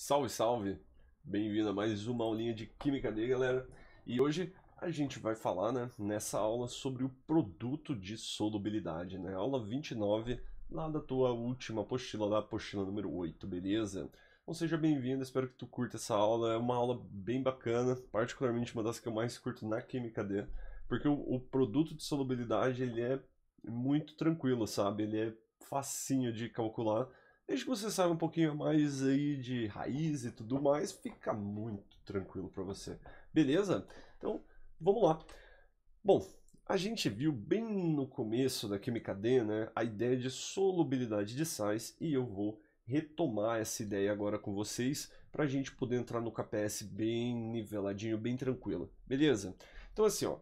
Salve, salve! Bem-vindo a mais uma aulinha de Química D, galera. E hoje a gente vai falar, né, nessa aula sobre o produto de solubilidade, né? Aula 29, lá da tua última apostila, da apostila número 8, beleza? Então seja bem-vindo, espero que tu curta essa aula. É uma aula bem bacana, particularmente uma das que eu mais curto na Química D, porque o, o produto de solubilidade, ele é muito tranquilo, sabe? Ele é facinho de calcular Desde que você saiba um pouquinho mais aí de raiz e tudo mais, fica muito tranquilo para você. Beleza? Então, vamos lá. Bom, a gente viu bem no começo da Química D, né, a ideia de solubilidade de sais e eu vou retomar essa ideia agora com vocês para a gente poder entrar no KPS bem niveladinho, bem tranquilo, beleza? Então assim, ó,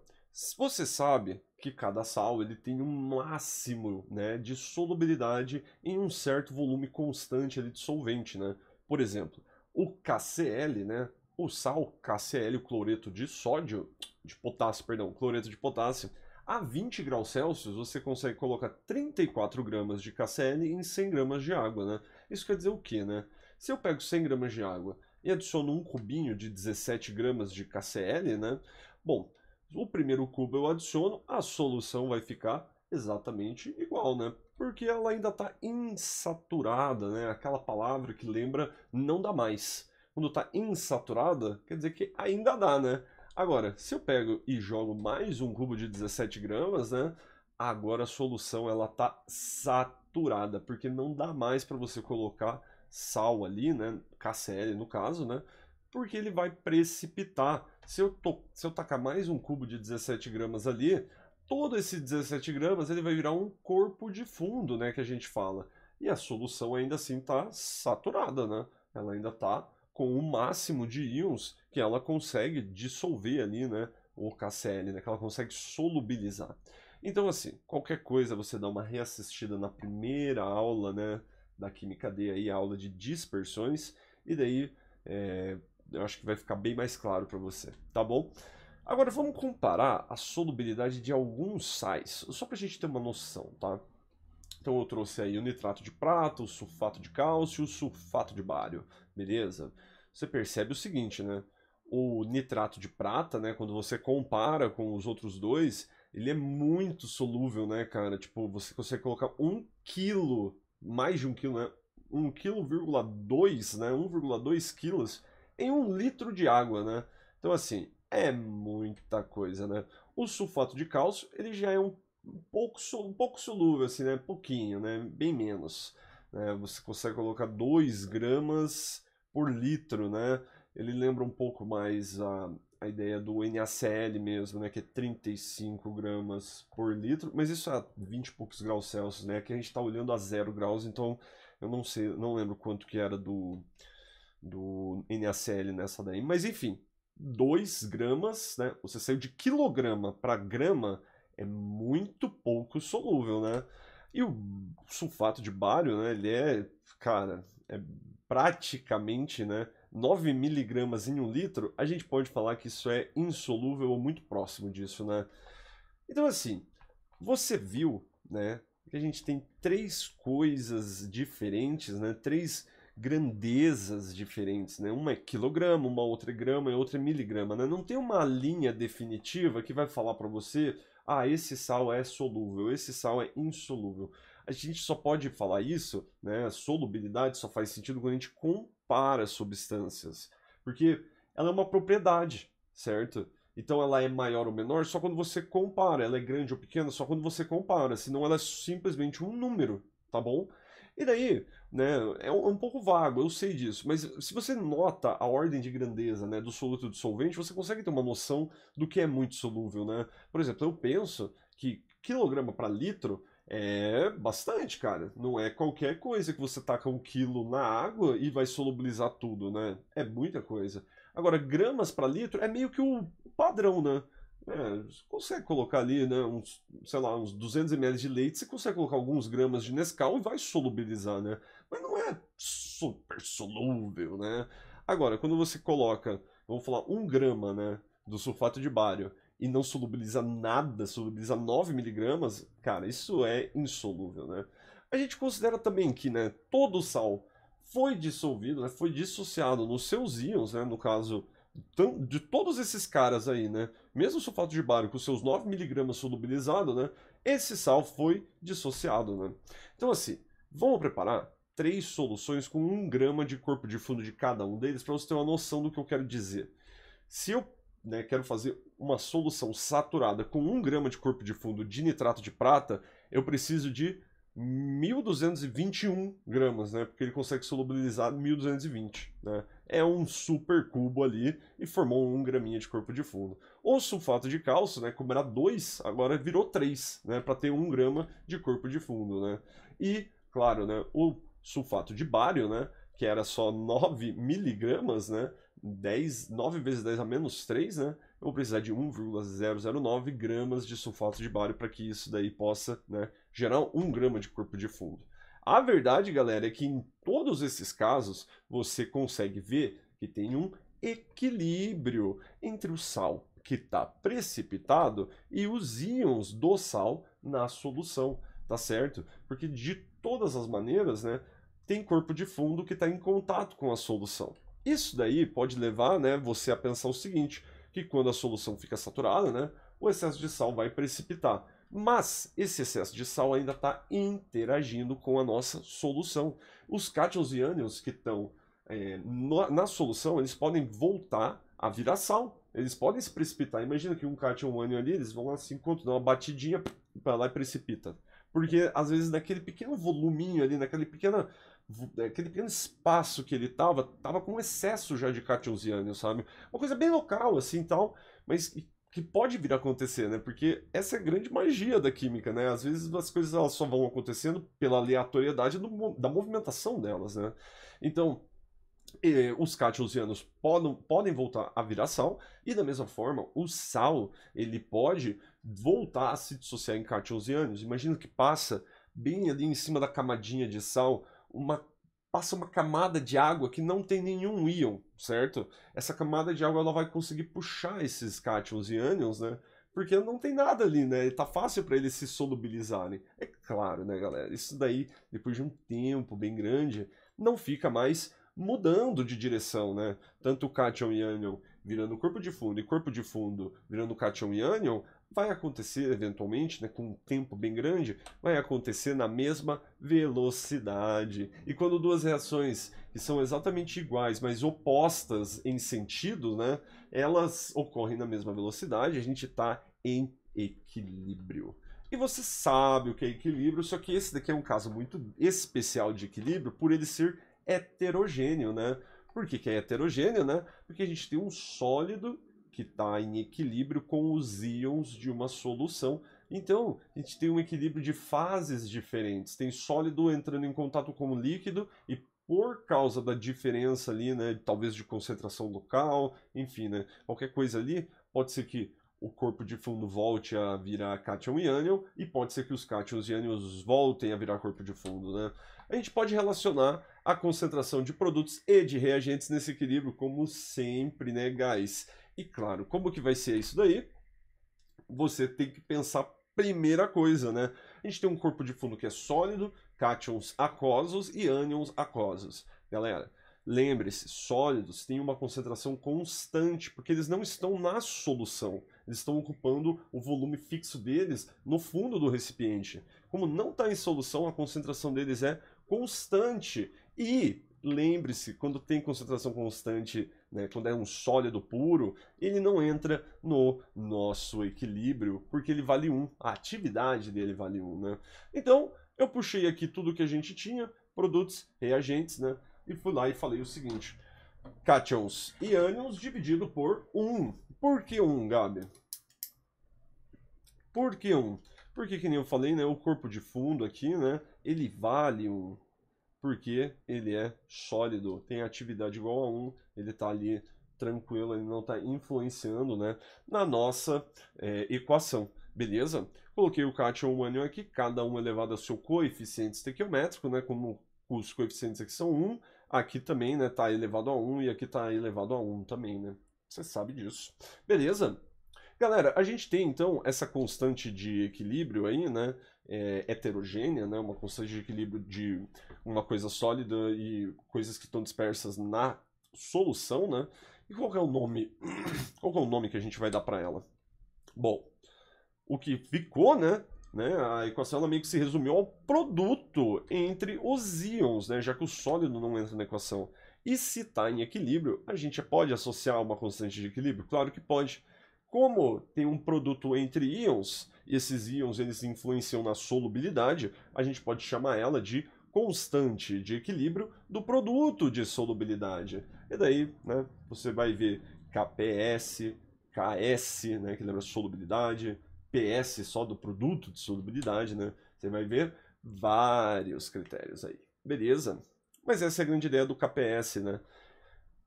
você sabe que cada sal ele tem um máximo né, de solubilidade em um certo volume constante ali, de solvente. Né? Por exemplo, o KCl, né, o sal KCl, o cloreto de sódio, de potássio, perdão, cloreto de potássio, a 20 graus Celsius você consegue colocar 34 gramas de KCl em 100 gramas de água. Né? Isso quer dizer o quê? Né? Se eu pego 100 gramas de água e adiciono um cubinho de 17 gramas de KCl, né? bom, o primeiro cubo eu adiciono, a solução vai ficar exatamente igual, né? Porque ela ainda está insaturada, né? Aquela palavra que lembra não dá mais. Quando está insaturada, quer dizer que ainda dá, né? Agora, se eu pego e jogo mais um cubo de 17 gramas, né? Agora a solução ela está saturada, porque não dá mais para você colocar sal ali, né? KCl no caso, né? Porque ele vai precipitar se eu, to, se eu tacar mais um cubo de 17 gramas ali, todo esse 17 gramas ele vai virar um corpo de fundo, né, que a gente fala. E a solução ainda assim está saturada, né? Ela ainda está com o máximo de íons que ela consegue dissolver ali, né? O KCl, né? Que ela consegue solubilizar. Então, assim, qualquer coisa você dá uma reassistida na primeira aula, né? Da Química D aí, a aula de dispersões. E daí, é, eu acho que vai ficar bem mais claro para você, tá bom? Agora vamos comparar a solubilidade de alguns sais, só para a gente ter uma noção, tá? Então eu trouxe aí o nitrato de prata, o sulfato de cálcio, o sulfato de bário, beleza? Você percebe o seguinte, né? O nitrato de prata, né, quando você compara com os outros dois, ele é muito solúvel, né, cara? Tipo, você consegue colocar um quilo, mais de um quilo, né? 1,2 kg, né? 1,2 quilos em um litro de água, né? Então, assim, é muita coisa, né? O sulfato de cálcio, ele já é um pouco, um pouco solúvel, assim, né? Pouquinho, né? Bem menos. Né? Você consegue colocar 2 gramas por litro, né? Ele lembra um pouco mais a, a ideia do NaCl mesmo, né? Que é 35 gramas por litro, mas isso é a 20 e poucos graus Celsius, né? Que a gente está olhando a zero graus, então eu não sei, não lembro quanto que era do do NaCl nessa daí. Mas enfim, 2 gramas, né? Você saiu de quilograma para grama é muito pouco solúvel, né? E o sulfato de bário, né? Ele é, cara, é praticamente, né? 9 miligramas em um litro, a gente pode falar que isso é insolúvel ou muito próximo disso, né? Então, assim, você viu, né? Que a gente tem três coisas diferentes, né? Três grandezas diferentes, né? Uma é quilograma, uma outra é grama e outra é miligrama, né? Não tem uma linha definitiva que vai falar para você, ah, esse sal é solúvel, esse sal é insolúvel. A gente só pode falar isso, né? A solubilidade só faz sentido quando a gente compara substâncias, porque ela é uma propriedade, certo? Então ela é maior ou menor só quando você compara, ela é grande ou pequena só quando você compara, senão ela é simplesmente um número, tá bom? E daí, né, é, é um, pouco vago, eu sei disso, mas se você nota a ordem de grandeza né, do soluto e do solvente, você consegue ter uma noção do que é muito solúvel. Né? Por exemplo, eu penso que quilograma para litro é bastante, cara. Não é qualquer coisa que você taca um quilo na água e vai solubilizar tudo, né? É muita coisa. Agora, gramas para litro é meio que o padrão, né? É, você consegue colocar ali, né, uns, sei lá, uns 200 ml de leite, você consegue colocar alguns gramas de Nescau e vai solubilizar, né? Mas não é super solúvel, né? Agora, quando você coloca, vamos falar, um grama, né, do sulfato de bário e não solubiliza nada, solubiliza 9 miligramas, cara, isso é insolúvel, né? A gente considera também que, né, todo o sal foi dissolvido, né, foi dissociado nos seus íons, né, no caso de todos esses caras aí, né? Mesmo o sulfato de bário com seus 9mg solubilizado, né? Esse sal foi dissociado, né? Então, assim, vamos preparar três soluções com 1 grama de corpo de fundo de cada um deles para você ter uma noção do que eu quero dizer. Se eu né, quero fazer uma solução saturada com 1 grama de corpo de fundo de nitrato de prata, eu preciso de 1221 gramas, né? Porque ele consegue solubilizar 1220, né? É um super cubo ali e formou um graminha de corpo de fundo. O sulfato de cálcio, né? Como era 2, agora virou 3, né? Para ter 1 grama de corpo de fundo, né? E, claro, né? O sulfato de bário, né? Que era só 9 miligramas, né? 10, 9 vezes 10 a menos 3, né? Eu vou precisar de 1,009 gramas de sulfato de bário para que isso daí possa né, gerar 1 grama de corpo de fundo. A verdade, galera, é que em todos esses casos você consegue ver que tem um equilíbrio entre o sal que está precipitado e os íons do sal na solução, tá certo? Porque de todas as maneiras, né, tem corpo de fundo que está em contato com a solução. Isso daí pode levar né, você a pensar o seguinte, que quando a solução fica saturada, né, o excesso de sal vai precipitar. Mas esse excesso de sal ainda está interagindo com a nossa solução. Os cátions e ânions que estão é, na solução, eles podem voltar a virar sal. Eles podem se precipitar. Imagina que um cátion e um ânion ali, eles vão assim, enquanto dá uma batidinha para lá e precipita. Porque às vezes naquele pequeno voluminho ali, naquele pequena é, aquele pequeno espaço que ele tava, tava com excesso já de cartesiano, sabe? Uma coisa bem local, assim, tal, mas que pode vir a acontecer, né? Porque essa é a grande magia da química, né? Às vezes as coisas elas só vão acontecendo pela aleatoriedade do, da movimentação delas, né? Então, eh, os cátionos podem, podem voltar a virar sal, e da mesma forma, o sal, ele pode voltar a se dissociar em cátions Imagina que passa bem ali em cima da camadinha de sal, uma passa uma camada de água que não tem nenhum íon, certo? Essa camada de água ela vai conseguir puxar esses cátions e ânions, né? Porque não tem nada ali, né? Tá fácil para eles se solubilizarem. É claro, né, galera? Isso daí, depois de um tempo bem grande, não fica mais mudando de direção, né? Tanto o cátion e ânion virando corpo de fundo e corpo de fundo virando cátion e ânion, vai acontecer eventualmente, né, com um tempo bem grande, vai acontecer na mesma velocidade. E quando duas reações que são exatamente iguais, mas opostas em sentido, né, elas ocorrem na mesma velocidade, a gente está em equilíbrio. E você sabe o que é equilíbrio, só que esse daqui é um caso muito especial de equilíbrio por ele ser heterogêneo, né? Por que, que é heterogêneo, né? Porque a gente tem um sólido que está em equilíbrio com os íons de uma solução. Então, a gente tem um equilíbrio de fases diferentes. Tem sólido entrando em contato com o líquido e por causa da diferença ali, né, talvez de concentração local, enfim, né, qualquer coisa ali, pode ser que o corpo de fundo volte a virar cátion e ânion, e pode ser que os cátions e ânions voltem a virar corpo de fundo, né? A gente pode relacionar a concentração de produtos e de reagentes nesse equilíbrio, como sempre, né, guys? E claro, como que vai ser isso daí? Você tem que pensar primeira coisa, né? A gente tem um corpo de fundo que é sólido, cátions aquosos e ânions aquosos. Galera, lembre-se, sólidos têm uma concentração constante, porque eles não estão na solução. Eles estão ocupando o volume fixo deles no fundo do recipiente. Como não está em solução, a concentração deles é constante. E lembre-se, quando tem concentração constante né, quando é um sólido puro, ele não entra no nosso equilíbrio, porque ele vale 1, a atividade dele vale 1. Né? Então, eu puxei aqui tudo que a gente tinha, produtos, reagentes, né? E fui lá e falei o seguinte, cátions e ânions dividido por 1. Por que 1, Gabi? Por que 1? Porque, que nem eu falei, né, o corpo de fundo aqui, né, ele vale 1 porque ele é sólido, tem atividade igual a 1, ele está ali tranquilo, ele não está influenciando né, na nossa é, equação. Beleza? Coloquei o cátion e o ânion aqui, cada um elevado é ao seu coeficiente estequiométrico, né, como os coeficientes aqui são 1, aqui também está né, tá elevado a 1 e aqui está elevado a 1 também. Né? Você sabe disso. Beleza? Galera, a gente tem então essa constante de equilíbrio aí, né? É, heterogênea, né? Uma constante de equilíbrio de uma coisa sólida e coisas que estão dispersas na solução, né? E qual é o nome? Qual é o nome que a gente vai dar para ela? Bom, o que ficou, né? Né? A equação ela meio que se resumiu ao produto entre os íons, né? Já que o sólido não entra na equação. E se está em equilíbrio, a gente pode associar uma constante de equilíbrio? Claro que pode. Como tem um produto entre íons, esses íons eles influenciam na solubilidade, a gente pode chamar ela de constante de equilíbrio do produto de solubilidade. E daí, né, você vai ver KPS, KS, né, que lembra solubilidade, PS só do produto de solubilidade, né? Você vai ver vários critérios aí. Beleza? Mas essa é a grande ideia do KPS, né?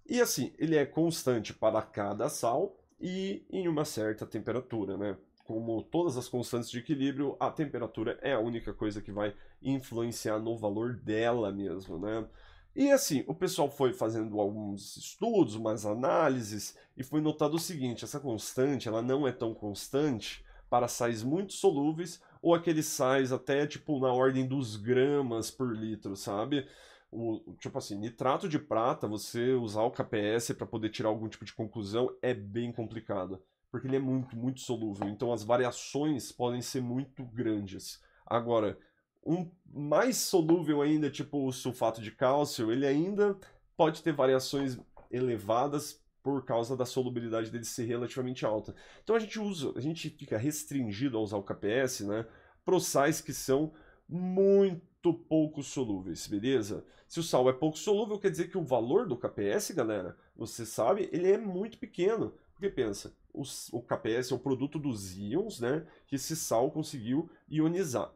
E assim, ele é constante para cada sal e em uma certa temperatura, né? Como todas as constantes de equilíbrio, a temperatura é a única coisa que vai influenciar no valor dela mesmo, né? E assim, o pessoal foi fazendo alguns estudos, umas análises, e foi notado o seguinte: essa constante ela não é tão constante para sais muito solúveis ou aqueles sais até tipo na ordem dos gramas por litro, sabe? O, tipo assim, nitrato de prata, você usar o KPS para poder tirar algum tipo de conclusão é bem complicado, porque ele é muito, muito solúvel. Então as variações podem ser muito grandes. Agora, um mais solúvel ainda, tipo o sulfato de cálcio, ele ainda pode ter variações elevadas por causa da solubilidade dele ser relativamente alta. Então a gente usa, a gente fica restringido a usar o KPS, né? Para os sais que são muito muito pouco solúveis, beleza? Se o sal é pouco solúvel, quer dizer que o valor do KPS, galera, você sabe, ele é muito pequeno. Porque pensa, o, o KPS é o produto dos íons, né? Que esse sal conseguiu ionizar.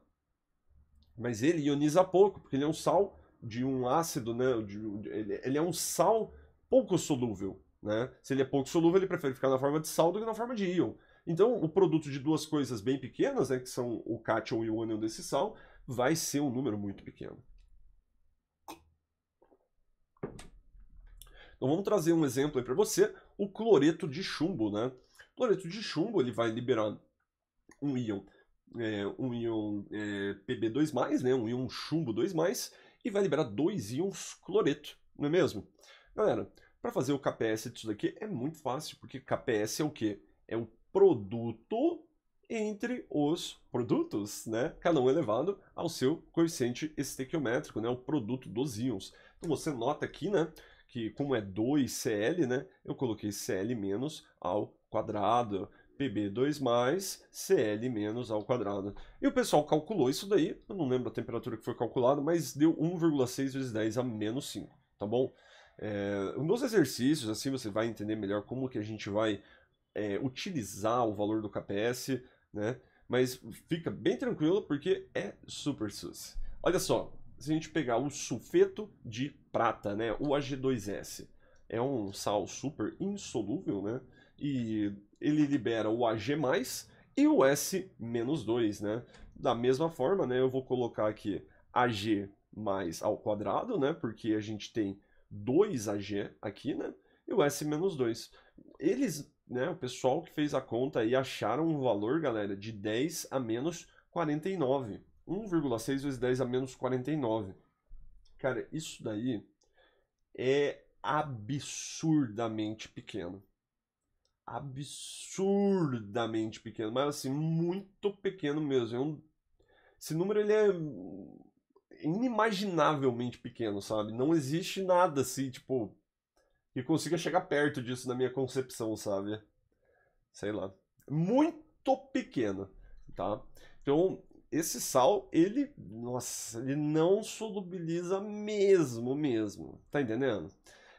Mas ele ioniza pouco, porque ele é um sal de um ácido, né? De, ele, ele é um sal pouco solúvel, né? Se ele é pouco solúvel, ele prefere ficar na forma de sal do que na forma de íon. Então, o produto de duas coisas bem pequenas, né, que são o cátion e o ânion desse sal, vai ser um número muito pequeno. Então vamos trazer um exemplo aí para você, o cloreto de chumbo, né? O cloreto de chumbo ele vai liberar um íon, é, um íon é, Pb2+, né? Um íon chumbo 2+, e vai liberar dois íons cloreto, não é mesmo? Galera, para fazer o KPS disso daqui é muito fácil, porque KPS é o quê? É o produto entre os produtos, né? Cada um elevado ao seu coeficiente estequiométrico, né? O produto dos íons. Então você nota aqui, né? Que como é 2Cl, né? Eu coloquei Cl menos ao quadrado. Pb2+, mais, Cl menos ao quadrado. E o pessoal calculou isso daí, eu não lembro a temperatura que foi calculada, mas deu 1,6 vezes 10 a menos 5, tá bom? É, nos exercícios, assim, você vai entender melhor como que a gente vai é, utilizar o valor do KPS, né? Mas fica bem tranquilo porque é super SUS. Olha só, se a gente pegar o sulfeto de prata, né? O Ag2S é um sal super insolúvel, né? E ele libera o Ag+, e o S-2, né? Da mesma forma, né? Eu vou colocar aqui Ag mais ao quadrado, né? Porque a gente tem 2 AG aqui, né? E o S-2. Eles né, o pessoal que fez a conta e acharam um valor, galera, de 10 a menos 49. 1,6 vezes 10 a menos 49. Cara, isso daí é absurdamente pequeno. Absurdamente pequeno, mas assim, muito pequeno mesmo. É esse número ele é inimaginavelmente pequeno, sabe? Não existe nada assim, tipo, e consiga chegar perto disso na minha concepção, sabe? Sei lá. Muito pequeno, tá? Então, esse sal, ele, nossa, ele não solubiliza mesmo, mesmo. Tá entendendo?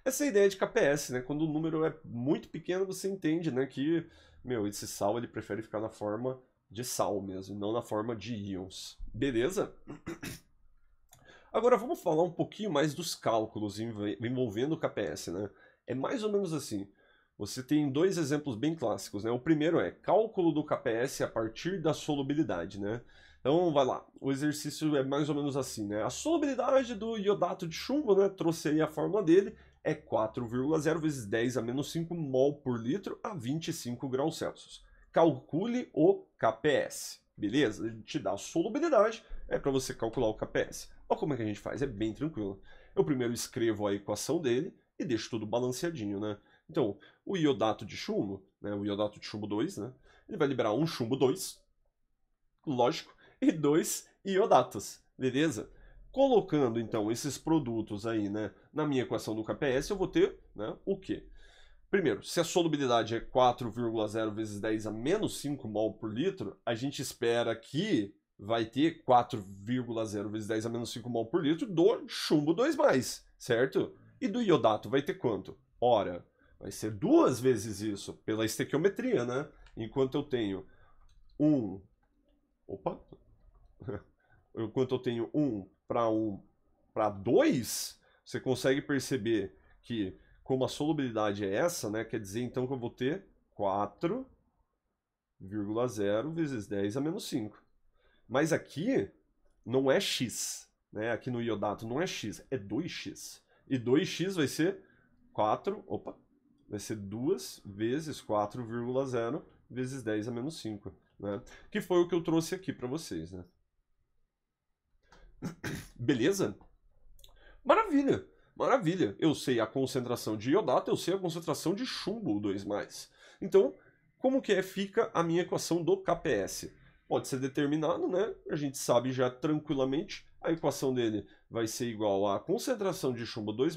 Essa é ideia de KPS, né? Quando o número é muito pequeno, você entende, né, que, meu, esse sal ele prefere ficar na forma de sal mesmo, não na forma de íons. Beleza? Agora vamos falar um pouquinho mais dos cálculos envolvendo o KPS, né? É mais ou menos assim. Você tem dois exemplos bem clássicos, né? O primeiro é cálculo do KPS a partir da solubilidade, né? Então, vai lá. O exercício é mais ou menos assim, né? A solubilidade do iodato de chumbo, né? Trouxe aí a fórmula dele, é 4,0 vezes 10 a menos 5 mol por litro a 25 graus Celsius. Calcule o KPS, beleza? Ele te dá a solubilidade, é para você calcular o KPS. Olha como é que a gente faz, é bem tranquilo. Eu primeiro escrevo a equação dele, e deixo tudo balanceadinho, né? Então, o iodato de chumbo, né, o iodato de chumbo 2, né, ele vai liberar um chumbo 2, lógico, e dois iodatos, beleza? Colocando, então, esses produtos aí, né, na minha equação do KPS, eu vou ter, né, o quê? Primeiro, se a solubilidade é 4,0 vezes 10 a menos 5 mol por litro, a gente espera que vai ter 4,0 vezes 10 a menos 5 mol por litro do chumbo 2+, certo? E do iodato vai ter quanto? Ora, vai ser duas vezes isso pela estequiometria, né? Enquanto eu tenho um... Opa! Enquanto eu tenho um para um para dois, você consegue perceber que como a solubilidade é essa, né? Quer dizer, então, que eu vou ter 4,0 vezes 10 a menos 5. Mas aqui não é x, né? Aqui no iodato não é x, é 2x. E 2x vai ser 4, opa, vai ser 2 vezes 4,0 vezes 10 a menos 5, né? Que foi o que eu trouxe aqui para vocês, né? Beleza? Maravilha! Maravilha! Eu sei a concentração de iodato, eu sei a concentração de chumbo 2+. Então, como que é, fica a minha equação do KPS? pode ser determinado, né? A gente sabe já tranquilamente a equação dele vai ser igual à concentração de chumbo 2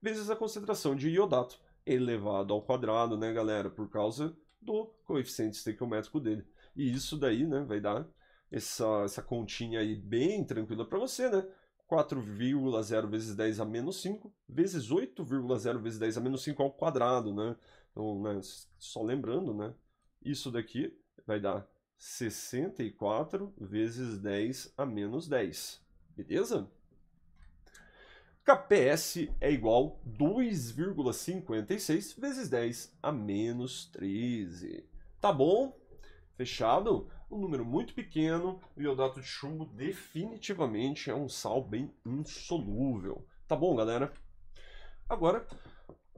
vezes a concentração de iodato elevado ao quadrado, né, galera, por causa do coeficiente estequiométrico dele. E isso daí, né, vai dar essa, essa continha aí bem tranquila para você, né? 4,0 vezes 10 a menos 5 vezes 8,0 vezes 10 a menos 5 ao quadrado, né? Então, né, só lembrando, né? Isso daqui vai dar 64 vezes 10 a menos 10. Beleza? KPS é igual 2,56 vezes 10 a menos 13. Tá bom? Fechado? Um número muito pequeno, e o iodato de chumbo definitivamente é um sal bem insolúvel. Tá bom, galera? Agora,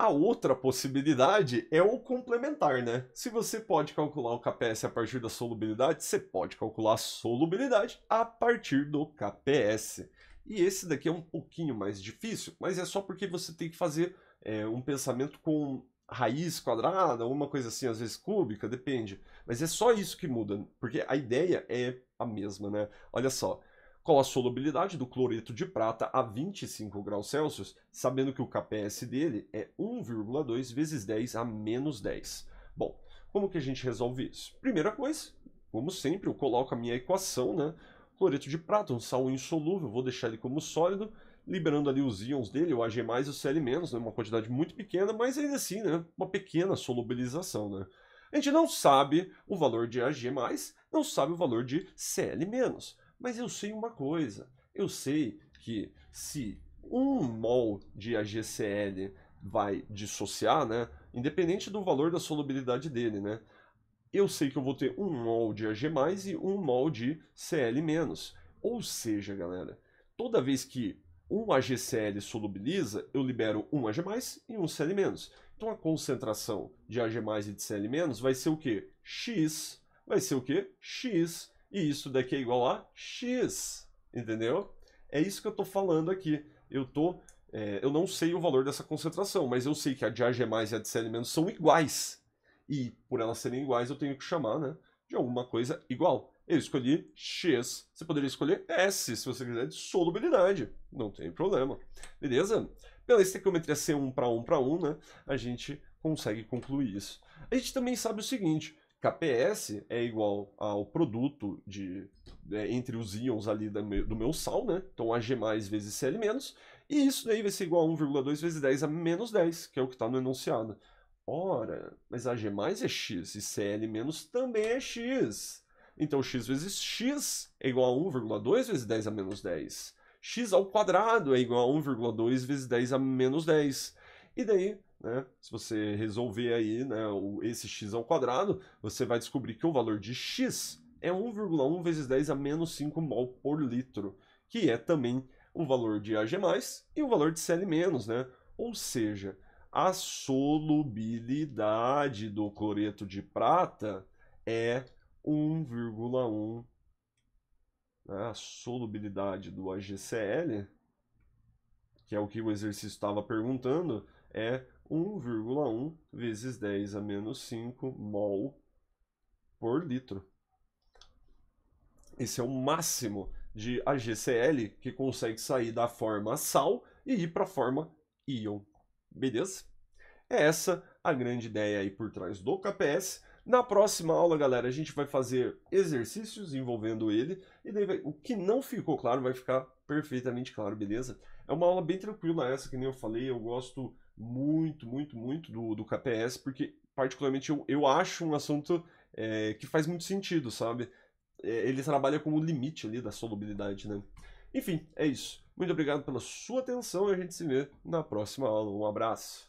a outra possibilidade é o complementar, né? Se você pode calcular o KPS a partir da solubilidade, você pode calcular a solubilidade a partir do KPS. E esse daqui é um pouquinho mais difícil, mas é só porque você tem que fazer é, um pensamento com raiz quadrada, uma coisa assim, às vezes cúbica, depende. Mas é só isso que muda, porque a ideia é a mesma, né? Olha só, qual a solubilidade do cloreto de prata a 25 graus Celsius, sabendo que o KPS dele é 1,2 vezes 10 a menos 10? Bom, como que a gente resolve isso? Primeira coisa, como sempre, eu coloco a minha equação, né? Cloreto de prata, um sal insolúvel, vou deixar ele como sólido, liberando ali os íons dele, o Ag+, e o Cl-, né? uma quantidade muito pequena, mas ainda assim, né? uma pequena solubilização, né? A gente não sabe o valor de Ag+, não sabe o valor de Cl-. Mas eu sei uma coisa, eu sei que se um mol de AgCl vai dissociar, né, independente do valor da solubilidade dele, né, eu sei que eu vou ter um mol de Ag+, e um mol de Cl-. Ou seja, galera, toda vez que um AgCl solubiliza, eu libero um Ag+, e um Cl-. Então a concentração de Ag+, e de Cl- vai ser o quê? X, vai ser o quê? X e isso daqui é igual a x, entendeu? É isso que eu estou falando aqui. Eu tô, é, eu não sei o valor dessa concentração, mas eu sei que a de Ag mais e a de Cl menos são iguais. E por elas serem iguais, eu tenho que chamar né, de alguma coisa igual. Eu escolhi X. Você poderia escolher S, se você quiser, de solubilidade. Não tem problema. Beleza? Pela estequiometria C1 para 1 para 1, né, a gente consegue concluir isso. A gente também sabe o seguinte, KPS é igual ao produto de, é, entre os íons ali da, do meu sal, né? Então Ag mais vezes Cl menos. E isso daí vai ser igual a 1,2 vezes 10 a menos 10, que é o que está no enunciado. Ora, mas Ag mais é x e Cl menos também é x. Então x vezes x é igual a 1,2 vezes 10 a menos 10. x ao quadrado é igual a 1,2 vezes 10 a menos 10. E daí né? Se você resolver aí, né, esse x ao quadrado, você vai descobrir que o valor de x é 1,1 vezes 10 a menos 5 mol por litro, que é também o valor de Ag+, e o valor de Cl-, né? Ou seja, a solubilidade do cloreto de prata é 1,1. Né? A solubilidade do AgCl, que é o que o exercício estava perguntando, é 1,1 vezes 10 a menos 5 mol por litro. Esse é o máximo de AgCl que consegue sair da forma sal e ir para a forma íon. Beleza? É essa a grande ideia aí por trás do KPS. Na próxima aula, galera, a gente vai fazer exercícios envolvendo ele e daí vai... o que não ficou claro vai ficar perfeitamente claro, beleza? É uma aula bem tranquila essa, que nem eu falei, eu gosto muito, muito, muito do, do KPS, porque particularmente eu, eu acho um assunto é, que faz muito sentido, sabe? É, ele trabalha como limite ali da solubilidade, né? Enfim, é isso. Muito obrigado pela sua atenção e a gente se vê na próxima aula. Um abraço!